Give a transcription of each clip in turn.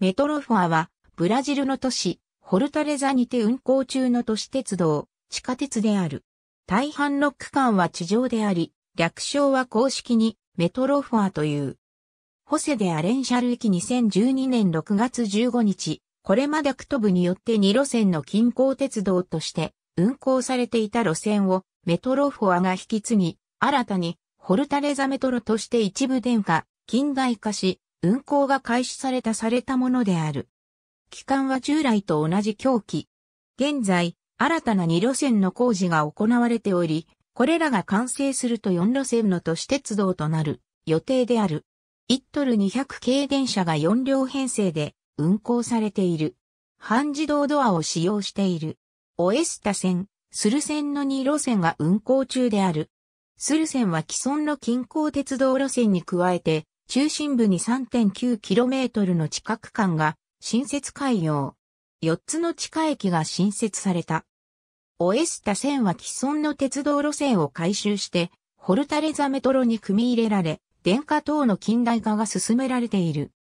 メトロフォアは、ブラジルの都市、ホルタレザにて運行中の都市鉄道、地下鉄である。大半の区間は地上であり、略称は公式にメトロフォアという。ホセでアレンシャル駅2012年6月15日、これまでクトブによって2路線の近郊鉄道として運行されていた路線をメトロフォアが引き継ぎ、新たにホルタレザメトロとして一部電化、近代化し、運行が開始されたされたものである。期間は従来と同じ狂気。現在、新たな2路線の工事が行われており、これらが完成すると4路線の都市鉄道となる予定である。1トル200系電車が4両編成で運行されている。半自動ドアを使用している。オエスタ線、スル線の2路線が運行中である。スル線は既存の近郊鉄道路線に加えて、中心部に 3.9km の地下区間が新設開業。4つの地下駅が新設された。オエスタ線は既存の鉄道路線を改修して、ホルタレザメトロに組み入れられ、電化等の近代化が進められている。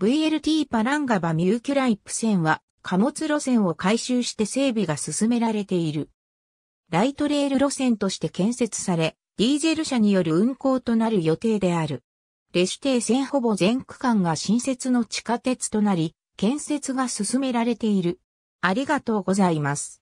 VLT パランガバミューキュライプ線は貨物路線を改修して整備が進められている。ライトレール路線として建設され、ディーゼル車による運行となる予定である。レシュテー線ほぼ全区間が新設の地下鉄となり、建設が進められている。ありがとうございます。